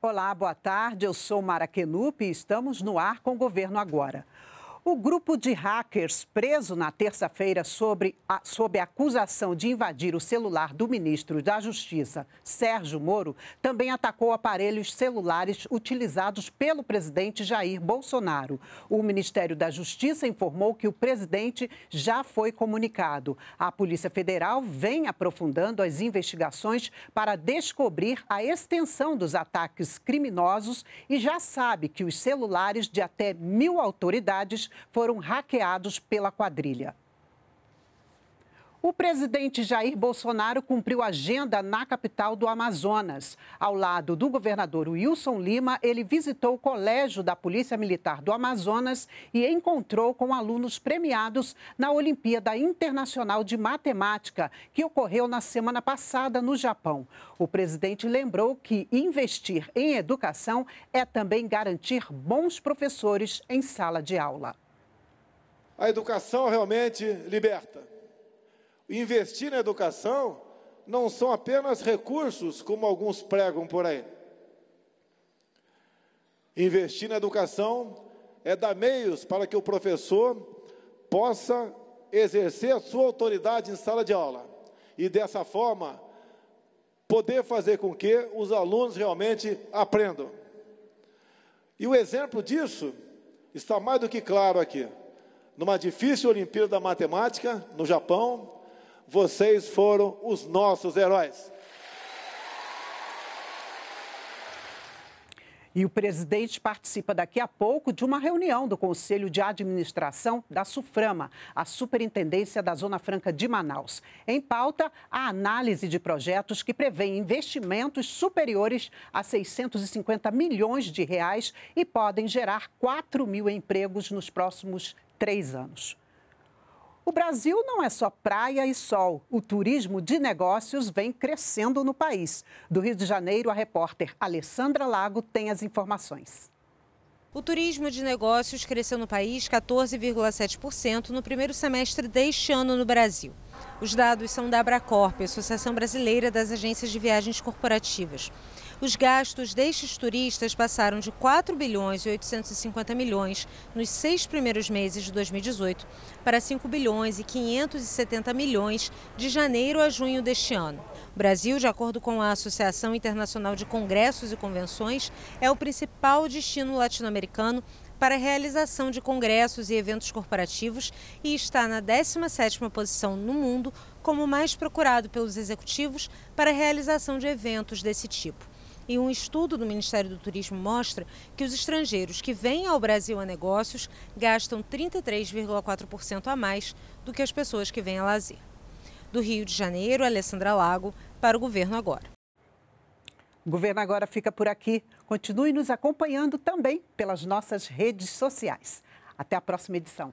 Olá, boa tarde. Eu sou Mara Kenup e estamos no ar com o Governo Agora. O grupo de hackers preso na terça-feira sob a, sobre acusação de invadir o celular do ministro da Justiça, Sérgio Moro, também atacou aparelhos celulares utilizados pelo presidente Jair Bolsonaro. O Ministério da Justiça informou que o presidente já foi comunicado. A Polícia Federal vem aprofundando as investigações para descobrir a extensão dos ataques criminosos e já sabe que os celulares de até mil autoridades foram hackeados pela quadrilha. O presidente Jair Bolsonaro cumpriu agenda na capital do Amazonas. Ao lado do governador Wilson Lima, ele visitou o Colégio da Polícia Militar do Amazonas e encontrou com alunos premiados na Olimpíada Internacional de Matemática, que ocorreu na semana passada no Japão. O presidente lembrou que investir em educação é também garantir bons professores em sala de aula. A educação realmente liberta. Investir na educação não são apenas recursos, como alguns pregam por aí. Investir na educação é dar meios para que o professor possa exercer a sua autoridade em sala de aula e, dessa forma, poder fazer com que os alunos realmente aprendam. E o exemplo disso está mais do que claro aqui numa difícil Olimpíada da Matemática, no Japão, vocês foram os nossos heróis. E o presidente participa daqui a pouco de uma reunião do Conselho de Administração da SUFRAMA, a Superintendência da Zona Franca de Manaus. Em pauta, a análise de projetos que prevê investimentos superiores a 650 milhões de reais e podem gerar 4 mil empregos nos próximos três anos. O Brasil não é só praia e sol. O turismo de negócios vem crescendo no país. Do Rio de Janeiro, a repórter Alessandra Lago tem as informações. O turismo de negócios cresceu no país 14,7% no primeiro semestre deste ano no Brasil. Os dados são da Abracorp, Associação Brasileira das Agências de Viagens Corporativas. Os gastos destes turistas passaram de 4 bilhões e 850 milhões nos seis primeiros meses de 2018 para 5 bilhões e 570 milhões de janeiro a junho deste ano. O Brasil, de acordo com a Associação Internacional de Congressos e Convenções, é o principal destino latino-americano para a realização de congressos e eventos corporativos e está na 17ª posição no mundo como mais procurado pelos executivos para a realização de eventos desse tipo e um estudo do Ministério do Turismo mostra que os estrangeiros que vêm ao Brasil a negócios gastam 33,4% a mais do que as pessoas que vêm a lazer. Do Rio de Janeiro, Alessandra Lago, para o Governo Agora. O Governo Agora fica por aqui. Continue nos acompanhando também pelas nossas redes sociais. Até a próxima edição.